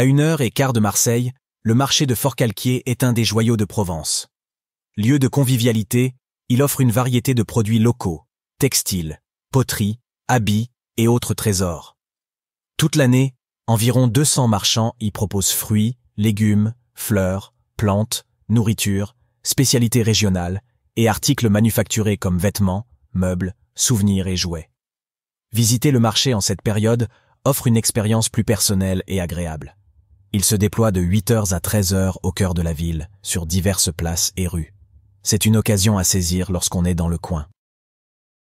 À une heure et quart de Marseille, le marché de Fort-Calquier est un des joyaux de Provence. Lieu de convivialité, il offre une variété de produits locaux, textiles, poteries, habits et autres trésors. Toute l'année, environ 200 marchands y proposent fruits, légumes, fleurs, plantes, nourriture, spécialités régionales et articles manufacturés comme vêtements, meubles, souvenirs et jouets. Visiter le marché en cette période offre une expérience plus personnelle et agréable. Il se déploie de 8h à 13h au cœur de la ville, sur diverses places et rues. C'est une occasion à saisir lorsqu'on est dans le coin.